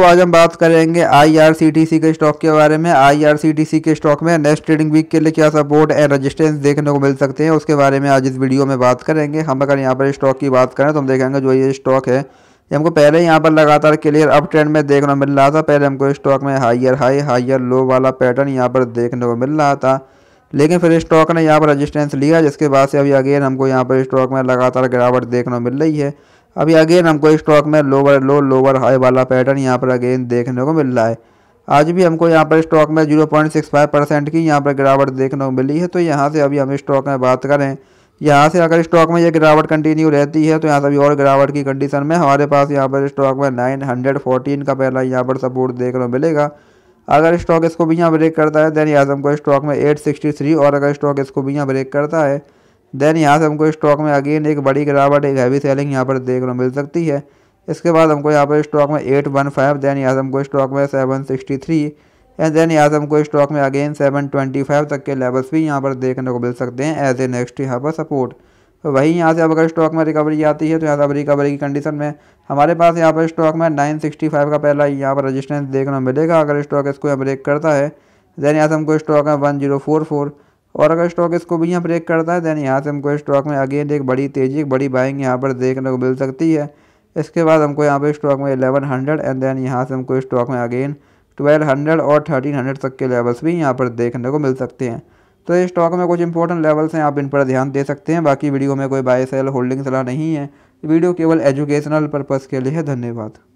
दोस्तों आज हम बात करेंगे आईआरसीटीसी के स्टॉक के बारे में आईआरसीटीसी के स्टॉक में नेक्स्ट ट्रेडिंग वीक के लिए क्या सपोर्ट एंड रेजिस्टेंस देखने को मिल सकते हैं उसके बारे में आज इस वीडियो में बात करेंगे हम अगर यहाँ पर स्टॉक की बात करें तो हम देखेंगे जो ये स्टॉक है ये हमको पहले यहाँ पर लगातार क्लियर अप ट्रेंड में देखने को मिल रहा था पहले हमको स्टॉक में हाइयर हाई हाइयर लो वाला पैटर्न यहाँ पर देखने को मिल रहा था लेकिन फिर स्टॉक ने यहाँ पर रजिस्टेंस लिया जिसके बाद से अभी अगेन हमको यहाँ पर स्टॉक में लगातार गिरावट देखने को मिल रही है अभी अगेन हमको स्टॉक में लोअर लो लोअर हाई वाला पैटर्न यहाँ पर अगेन देखने को मिल रहा है आज भी हमको यहाँ पर स्टॉक में 0.65 परसेंट की यहाँ पर गिरावट देखने को मिली है तो यहाँ से अभी हम स्टॉक में बात करें यहाँ से अगर स्टॉक में ये गिरावट कंटिन्यू रहती है तो यहाँ से अभी और गिरावट की कंडीशन में हमारे पास यहाँ पर स्टॉक में फोर्टीन का पहला यहाँ पर सपोर्ट देखने को मिलेगा अगर स्टॉक इसको भी यहाँ ब्रेक करता है देन यहाँ हमको स्टॉक में थ्री और अगर स्टॉक इसको भी यहाँ ब्रेक करता है देन यहाँ से हमको स्टॉक में अगेन एक बड़ी गिरावट एक हैवी सेलिंग यहाँ पर देखने को मिल सकती है इसके बाद हमको यहाँ पर स्टॉक में एट वन फाइव देन यहाँ से हमको स्टॉक में seven sixty three and then यहाँ से हमको स्टॉक में अगेन सेवन ट्वेंटी फाइव तक के लेवल्स भी यहाँ पर देखने को मिल सकते हैं एज ए नेक्स्ट यहाँ पर सपोर्ट तो वहीं यहाँ से अब अगर स्टॉक में रिकवरी आती है तो यहाँ से अब रिकवरी की कंडीशन में हमारे पास यहाँ पर स्टॉक में नाइन सिक्सटी फाइव का पहला यहाँ पर रजिस्टेंस देखने को मिलेगा अगर स्टॉक इसको ब्रेक करता है देन यहाँ से हमको स्टॉक में फोर और अगर स्टॉक इसको भी यहाँ ब्रेक करता है देन यहाँ से हमको स्टॉक में अगेन एक बड़ी तेज़ी एक बड़ी बाइंग यहाँ पर देखने को मिल सकती है इसके बाद हमको यहाँ पर स्टॉक में एलेवन एंड देन यहाँ से हमको स्टॉक में अगेन ट्वेल्व और थर्टीन तक के लेवल्स भी यहाँ पर देखने को मिल सकते हैं तो ये स्टॉक में कुछ इंपॉर्टेंट लेवल्स हैं आप इन पर ध्यान दे सकते हैं बाकी वीडियो में कोई बाय सेल होल्डिंग सलाह नहीं है वीडियो केवल एजुकेशनल पर्पज़ के लिए है धन्यवाद